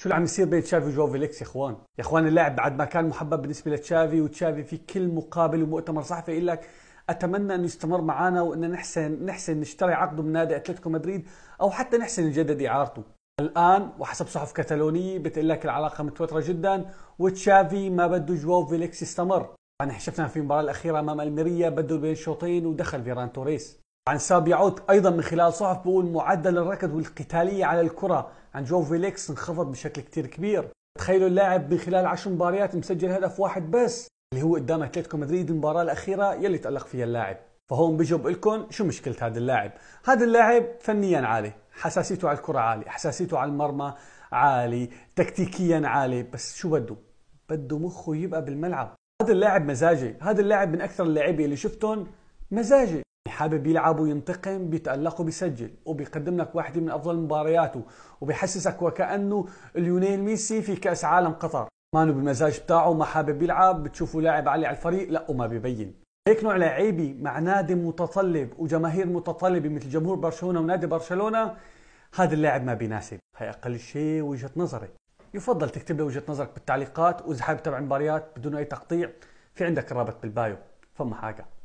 شو اللي عم يصير بين تشافي وجواو فيليكس يا اخوان يا اخوان اللاعب بعد ما كان محبب بالنسبه لتشافي وتشافي في كل مقابل ومؤتمر صحفي يقول لك اتمنى انه يستمر معنا وان نحسن نحسن نشتري عقده من نادي اتلتيكو مدريد او حتى نحسن نجدد اعارته الان وحسب صحف كتالونيه بتقول لك العلاقه متوتره جدا وتشافي ما بده جواو فيليكس يستمر يعني شفنا في المباراه الاخيره امام الميريا بده بين شوطين ودخل فيران توريس عن ساب يعود ايضا من خلال صحف بقول معدل الركض والقتاليه على الكره عن جو فيليكس انخفض بشكل كتير كبير تخيلوا اللاعب من خلال 10 مباريات مسجل هدف واحد بس اللي هو قدام اتلتيكو مدريد المباراه الاخيره يلي تالق فيها اللاعب فهون بيجوا لكم شو مشكله هذا اللاعب هذا اللاعب فنيا عالي حساسيته على الكره عالي حساسيته على المرمى عالي تكتيكيا عالي بس شو بده بده مخه يبقى بالملعب هذا اللاعب مزاجي هذا اللاعب من اكثر اللاعبين اللي شفتهم مزاجي حابب يلعب وينتقم بيتألق وبيسجل وبيقدم لك واحدة من أفضل مبارياته وبيحسسك وكأنه ليونيل ميسي في كأس عالم قطر مانو بالمزاج بتاعه ما حابب يلعب بتشوفه لاعب عالي على الفريق لا وما بيبين هيك نوع لعيبي مع نادي متطلب وجماهير متطلبة مثل جمهور برشلونة ونادي برشلونة هذا اللاعب ما بيناسب هي أقل شيء وجهة نظري يفضل تكتب لي وجهة نظرك بالتعليقات وإذا حابب تتابع مباريات بدون أي تقطيع في عندك الرابط بالبايو فما حاجة